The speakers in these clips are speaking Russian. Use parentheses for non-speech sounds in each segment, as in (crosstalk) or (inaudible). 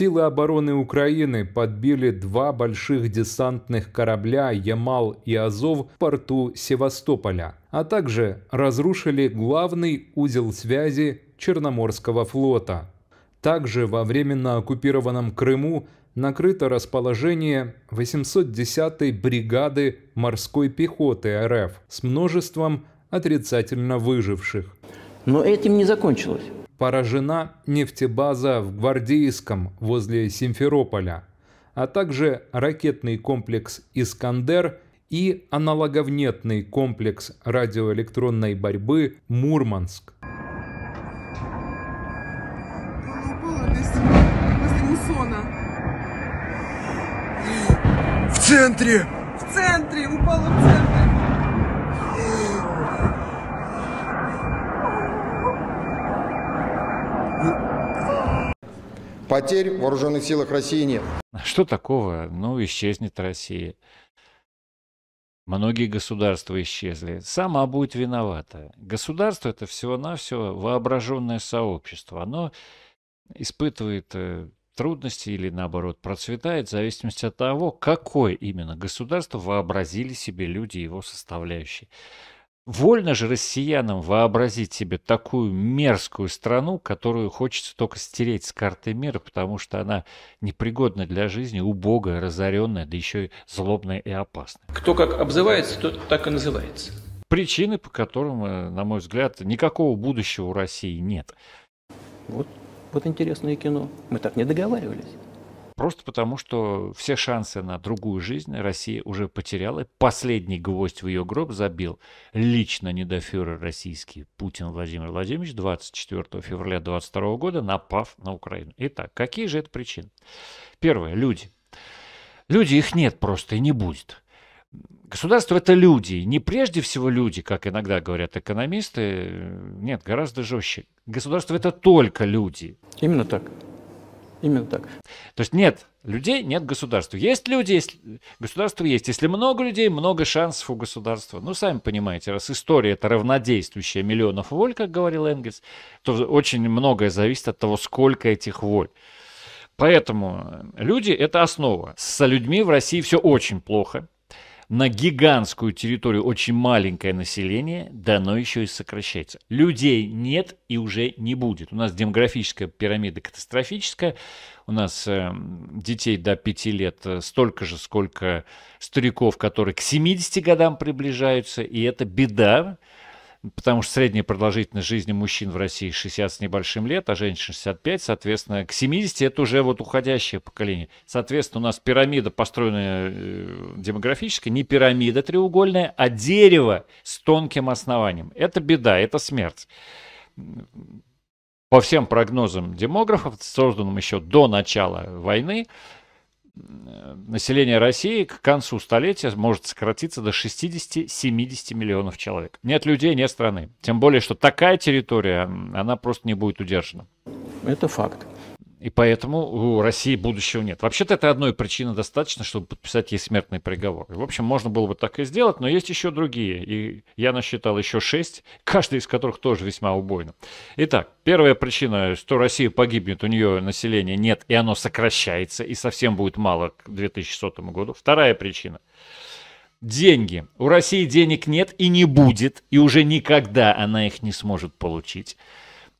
Силы обороны Украины подбили два больших десантных корабля «Ямал» и «Азов» в порту Севастополя, а также разрушили главный узел связи Черноморского флота. Также во временно оккупированном Крыму накрыто расположение 810-й бригады морской пехоты РФ с множеством отрицательно выживших. Но этим не закончилось. Поражена нефтебаза в Гвардейском возле Симферополя, а также ракетный комплекс «Искандер» и аналоговнетный комплекс радиоэлектронной борьбы «Мурманск». В центре! В центре! Упала в центре! Потерь в вооруженных силах России нет. Что такого? Ну, исчезнет Россия. Многие государства исчезли. Сама будет виновата. Государство – это всего-навсего воображенное сообщество. Оно испытывает э, трудности или, наоборот, процветает в зависимости от того, какое именно государство вообразили себе люди его составляющие. Вольно же россиянам вообразить себе такую мерзкую страну, которую хочется только стереть с карты мира, потому что она непригодна для жизни, убогая, разоренная, да еще и злобная и опасная. Кто как обзывается, тот так и называется. Причины, по которым, э, на мой взгляд, никакого будущего у России нет. Вот, вот интересное кино. Мы так не договаривались. Просто потому, что все шансы на другую жизнь Россия уже потеряла. Последний гвоздь в ее гроб забил лично недофюрер российский Путин Владимир Владимирович 24 февраля 2022 года, напав на Украину. Итак, какие же это причины? Первое. Люди. Люди, их нет просто и не будет. Государство – это люди, не прежде всего люди, как иногда говорят экономисты. Нет, гораздо жестче. Государство – это только люди. Именно так. Именно так. То есть нет людей, нет государства. Есть люди, есть... государство есть. Если много людей, много шансов у государства. Ну, сами понимаете, раз история – это равнодействующая миллионов воль, как говорил Энгельс, то очень многое зависит от того, сколько этих воль. Поэтому люди – это основа. со людьми в России все очень плохо на гигантскую территорию очень маленькое население, да оно еще и сокращается. Людей нет и уже не будет. У нас демографическая пирамида катастрофическая. У нас эм, детей до 5 лет э, столько же, сколько стариков, которые к 70 годам приближаются. И это беда потому что средняя продолжительность жизни мужчин в России 60 с небольшим лет, а женщин 65, соответственно, к 70 это уже вот уходящее поколение. Соответственно, у нас пирамида, построенная э, демографически, не пирамида треугольная, а дерево с тонким основанием. Это беда, это смерть. По всем прогнозам демографов, созданным еще до начала войны, население России к концу столетия может сократиться до 60-70 миллионов человек. Нет людей, нет страны. Тем более, что такая территория, она просто не будет удержана. Это факт. И поэтому у России будущего нет. Вообще-то это одной причины достаточно, чтобы подписать ей смертный приговор. в общем, можно было бы так и сделать, но есть еще другие. И я насчитал еще шесть, каждый из которых тоже весьма убойно. Итак, первая причина, что Россия погибнет, у нее населения нет, и оно сокращается, и совсем будет мало к 2100 году. Вторая причина деньги. У России денег нет и не будет, и уже никогда она их не сможет получить.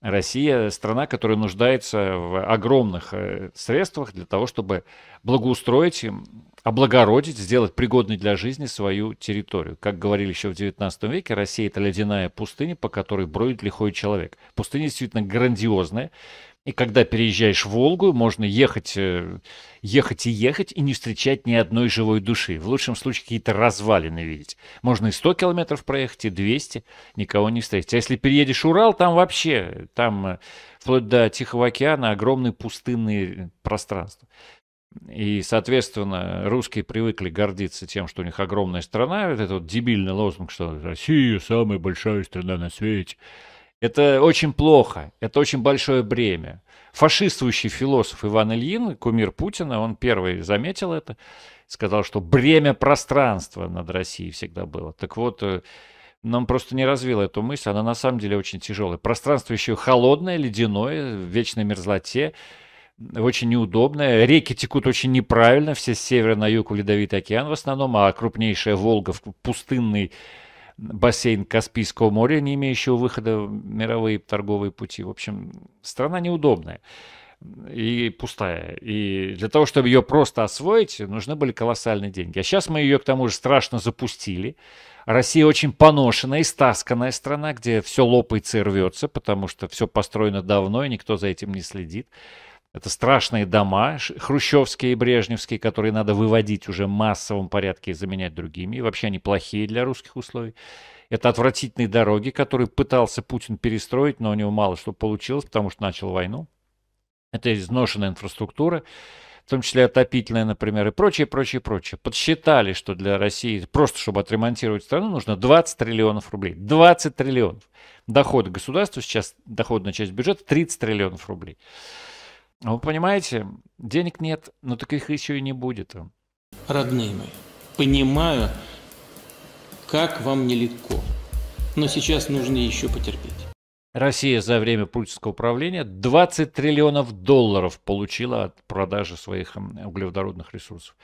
Россия страна, которая нуждается в огромных э, средствах для того, чтобы благоустроить, эм, облагородить, сделать пригодной для жизни свою территорию. Как говорили еще в 19 веке, Россия – это ледяная пустыня, по которой бродит лихой человек. Пустыня действительно грандиозная, и когда переезжаешь в Волгу, можно ехать, э, ехать и ехать и не встречать ни одной живой души. В лучшем случае какие-то развалины видеть. Можно и 100 километров проехать, и 200, никого не встретить. А если переедешь Урал, там вообще, там э, вплоть до Тихого океана огромные пустынные э, пространства. И, соответственно, русские привыкли гордиться тем, что у них огромная страна. Вот этот вот дебильный лозунг, что Россия самая большая страна на свете. Это очень плохо, это очень большое бремя. Фашистующий философ Иван Ильин, кумир Путина, он первый заметил это, сказал, что бремя пространства над Россией всегда было. Так вот, э, нам просто не развила эту мысль, она на самом деле очень тяжелая. Пространство еще холодное, ледяное, в вечной мерзлоте, очень неудобное. Реки текут очень неправильно, все с севера на юг в Ледовитый океан в основном, а крупнейшая Волга в пустынный бассейн Каспийского моря, не имеющего выхода в мировые торговые пути. В общем, страна неудобная и пустая. И для того, чтобы ее просто освоить, нужны были колоссальные деньги. А сейчас мы ее, к тому же, страшно запустили. Россия очень поношенная, и истасканная страна, где все лопается и рвется, потому что все построено давно, и никто за этим не следит. Это страшные дома, хрущевские и брежневские, которые надо выводить уже в массовом порядке и заменять другими. И вообще они плохие для русских условий. Это отвратительные дороги, которые пытался Путин перестроить, но у него мало что получилось, потому что начал войну. Это изношенная инфраструктура, в том числе отопительная, например, и прочее, прочее, прочее. Подсчитали, что для России, просто чтобы отремонтировать страну, нужно 20 триллионов рублей. 20 триллионов. Доход государства сейчас, доходная часть бюджета 30 триллионов рублей. А вы понимаете, денег нет, но таких еще и не будет. Родные мои, понимаю, как вам нелегко, но сейчас нужно еще потерпеть. Россия за время путинского правления 20 триллионов долларов получила от продажи своих углеводородных ресурсов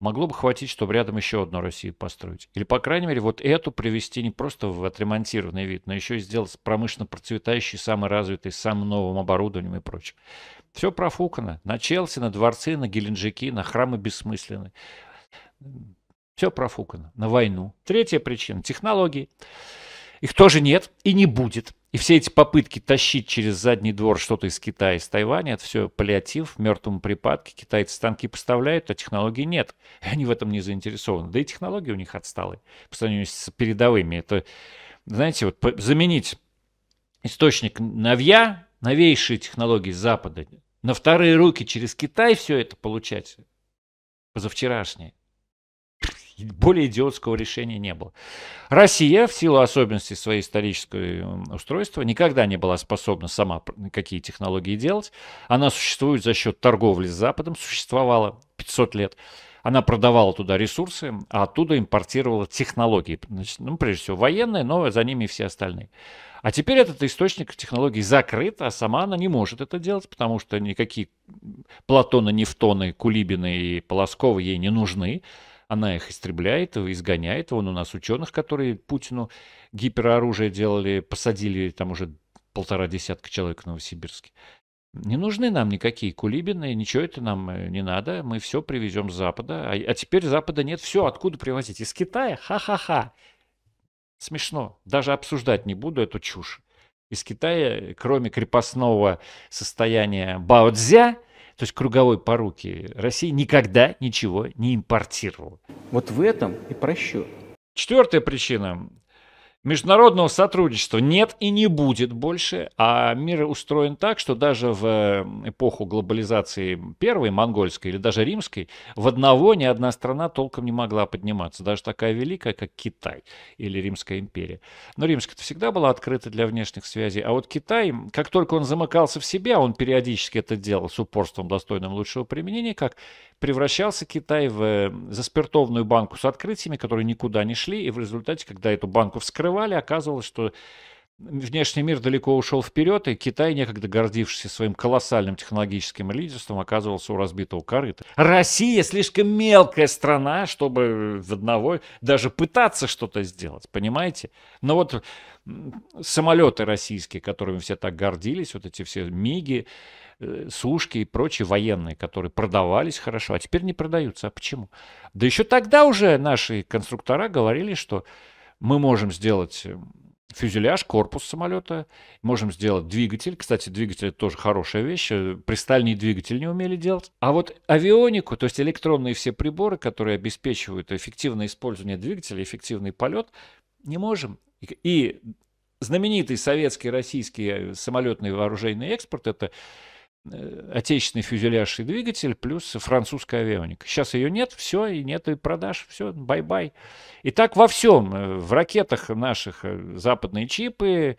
могло бы хватить, чтобы рядом еще одну Россию построить. Или, по крайней мере, вот эту привести не просто в отремонтированный вид, но еще и сделать промышленно процветающий, самый развитый, с самым новым оборудованием и прочим. Все профукано. На Челси, на дворцы, на Геленджики, на храмы бессмысленные. Все профукано. На войну. Третья причина – технологии. Их тоже нет и не будет. И все эти попытки тащить через задний двор что-то из Китая, из Тайваня, это все паллиатив, в мертвом припадке. Китайцы танки поставляют, а технологий нет. (laughs) И они в этом не заинтересованы. Да и технологии у них отсталые по сравнению с передовыми. Это, знаете, вот заменить источник новья, новейшие технологии Запада, на вторые руки через Китай все это получать, позавчерашнее, более идиотского решения не было. Россия в силу особенностей своей исторического эм, устройства никогда не была способна сама какие технологии делать. Она существует за счет торговли с Западом, существовала 500 лет. Она продавала туда ресурсы, а оттуда импортировала технологии. Значит, ну, прежде всего, военные, но за ними и все остальные. А теперь этот источник технологий закрыт, а сама она не может это делать, потому что никакие Платоны, Нефтоны, Кулибины и Полосковы ей не нужны. Она их истребляет, изгоняет. Вон у нас ученых, которые Путину гипероружие делали, посадили там уже полтора десятка человек в Новосибирске. Не нужны нам никакие кулибины, ничего это нам э, не надо, мы все привезем с Запада. А, а теперь Запада нет, все, откуда привозить? Из Китая? Ха-ха-ха. Смешно. Даже обсуждать не буду эту чушь. Из Китая, э, кроме крепостного состояния Баодзя то есть круговой поруки России, никогда ничего не импортировала. Вот в этом и просчет. Четвертая причина Международного сотрудничества нет и не будет больше, а мир устроен так, что даже в эпоху глобализации первой, монгольской или даже римской, в одного ни одна страна толком не могла подниматься, даже такая великая, как Китай или Римская империя. Но Римская-то всегда была открыта для внешних связей, а вот Китай, как только он замыкался в себя, он периодически это делал с упорством, достойным лучшего применения, как превращался Китай в э, заспиртованную банку с открытиями, которые никуда не шли, и в результате, когда эту банку вскрывали, открывали, оказывалось, что внешний мир далеко ушел вперед, и Китай, некогда гордившийся своим колоссальным технологическим лидерством, оказывался у разбитого корыта. Россия слишком мелкая страна, чтобы в одного даже пытаться что-то сделать, понимаете? Но вот самолеты российские, которыми все так гордились, вот эти все МИГи, э, сушки и прочие военные, которые продавались хорошо, а теперь не продаются. А почему? Да еще тогда уже наши конструктора говорили, что мы можем сделать эм, фюзеляж, корпус самолета, можем сделать двигатель. Кстати, двигатель это тоже хорошая вещь. Э, пристальный двигатель не умели делать. А вот авионику, то есть электронные все приборы, которые обеспечивают эффективное использование двигателя, эффективный полет, не можем. И знаменитый советский, российский э, самолетный вооруженный экспорт – это Э, отечественный фюзеляж и двигатель плюс французская авионика. Сейчас ее нет, все, и нет и продаж, все, бай-бай. И так во всем, э, в ракетах наших э, западные чипы,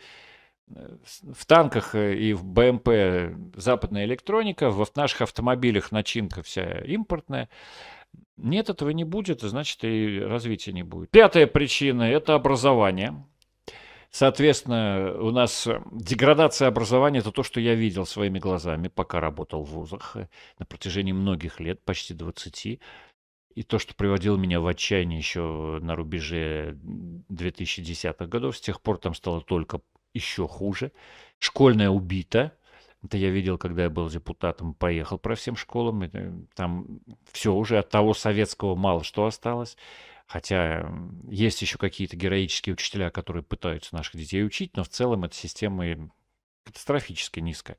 в танках и в БМП западная электроника, в наших автомобилях начинка вся импортная. Нет, этого не будет, значит, и развития не будет. Пятая причина – это образование. Соответственно, у нас э, деградация образования – это то, что я видел своими глазами, пока работал в вузах э, на протяжении многих лет, почти 20. И то, что приводило меня в отчаяние еще на рубеже 2010-х годов, с тех пор там стало только еще хуже. Школьная убита. Это я видел, когда я был депутатом, поехал про всем школам. Э, там все уже от того советского мало что осталось. Хотя есть еще какие-то героические учителя, которые пытаются наших детей учить, но в целом эта система катастрофически низкая.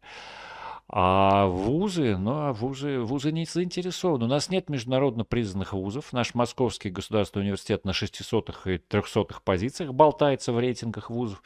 А вузы, ну а вузы, вузы не заинтересованы. У нас нет международно признанных вузов. Наш Московский государственный университет на 600-х и 300-х позициях болтается в рейтингах вузов.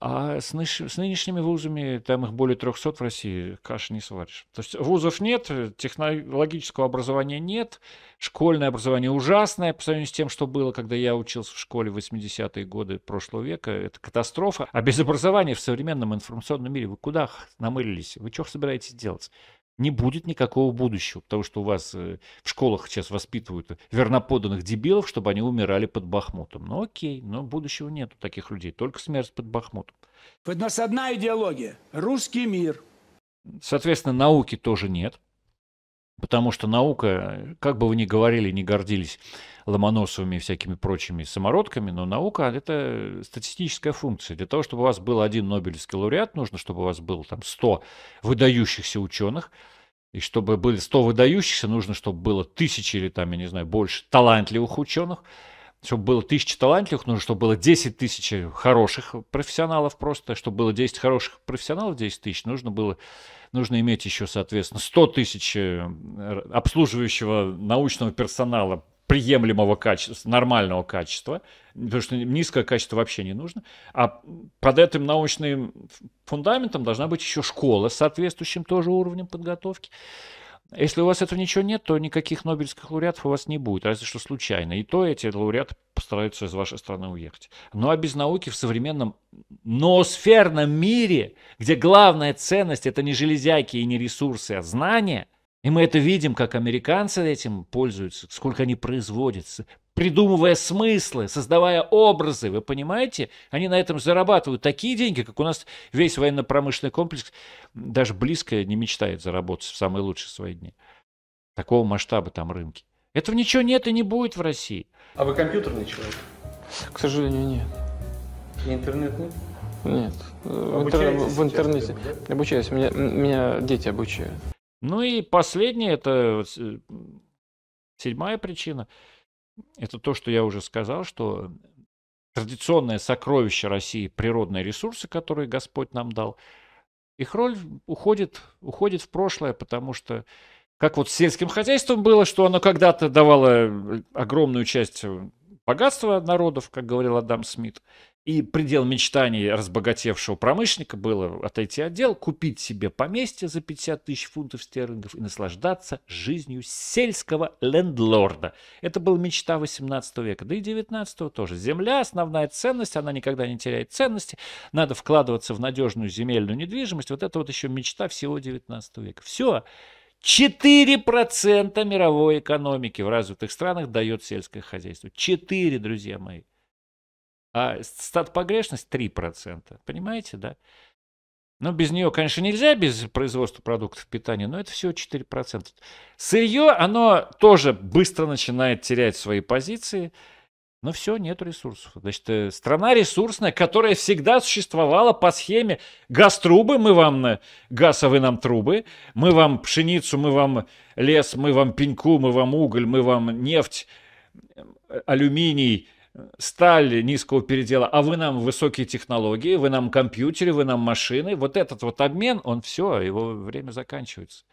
А с, ныш... с нынешними вузами, там их более 300 в России, каши не сваришь. То есть вузов нет, технологического образования нет, школьное образование ужасное по сравнению с тем, что было, когда я учился в школе в 80-е годы прошлого века. Это катастрофа. А без образования в современном информационном мире вы куда намылились? Вы что собираетесь делать? не будет никакого будущего, потому что у вас э, в школах сейчас воспитывают верноподанных дебилов, чтобы они умирали под Бахмутом. Ну окей, но будущего нет у таких людей, только смерть под Бахмутом. У нас одна идеология – русский мир. Соответственно, науки тоже нет. Потому что наука, как бы вы ни говорили, не гордились Ломоносовыми и всякими прочими самородками, но наука — это статистическая функция. Для того, чтобы у вас был один Нобелевский лауреат, нужно, чтобы у вас было там 100 выдающихся ученых, и чтобы были 100 выдающихся, нужно, чтобы было тысячи или там, я не знаю, больше талантливых ученых, чтобы было тысяча талантливых, нужно, чтобы было 10 тысяч хороших профессионалов просто, чтобы было 10 хороших профессионалов, 10 тысяч, нужно было нужно иметь еще, соответственно, 100 тысяч э, обслуживающего научного персонала приемлемого качества, нормального качества, потому что низкое качество вообще не нужно. А под этим научным фундаментом должна быть еще школа с соответствующим тоже уровнем подготовки. Если у вас этого ничего нет, то никаких нобелевских лауреатов у вас не будет, разве что случайно. И то эти лауреаты постараются из вашей страны уехать. Ну а без науки в современном ноосферном мире, где главная ценность – это не железяки и не ресурсы, а знания – и мы это видим, как американцы этим пользуются, сколько они производятся, придумывая смыслы, создавая образы, вы понимаете? Они на этом зарабатывают такие деньги, как у нас весь военно-промышленный комплекс даже близко не мечтает заработать в самые лучшие свои дни. Такого масштаба там рынки. Этого ничего нет и не будет в России. А вы компьютерный человек? К сожалению, нет. И интернет нет? Нет. Обучаетесь в интернете. Сейчас, Обучаюсь. Меня, меня дети обучают. Ну и последнее, это э, седьмая причина, это то, что я уже сказал, что традиционное сокровище России, природные ресурсы, которые Господь нам дал, их роль уходит, уходит в прошлое, потому что как вот с сельским хозяйством было, что оно когда-то давало э, огромную часть э, богатство народов, как говорил Адам Смит, и предел мечтаний разбогатевшего промышленника было отойти от дел, купить себе поместье за 50 тысяч фунтов стерлингов и наслаждаться жизнью сельского лендлорда. Это была мечта 18 века, да и 19 тоже. Земля – основная ценность, она никогда не теряет ценности. Надо вкладываться в надежную земельную недвижимость. Вот это вот еще мечта всего 19 века. Все. 4% мировой экономики в развитых странах дает сельское хозяйство. 4, друзья мои. А стат погрешность 3%. Понимаете, да? Ну, без нее, конечно, нельзя, без производства продуктов питания, но это всего 4%. Сырье, оно тоже быстро начинает терять свои позиции. Но все, нет ресурсов. Значит, э, страна ресурсная, которая всегда существовала по схеме газ трубы, мы вам э, газ, а вы нам трубы, мы вам пшеницу, мы вам лес, мы вам пеньку, мы вам уголь, мы вам нефть, э, алюминий, сталь низкого передела, а вы нам высокие технологии, вы нам компьютеры, вы нам машины. Вот этот вот обмен, он все, его время заканчивается.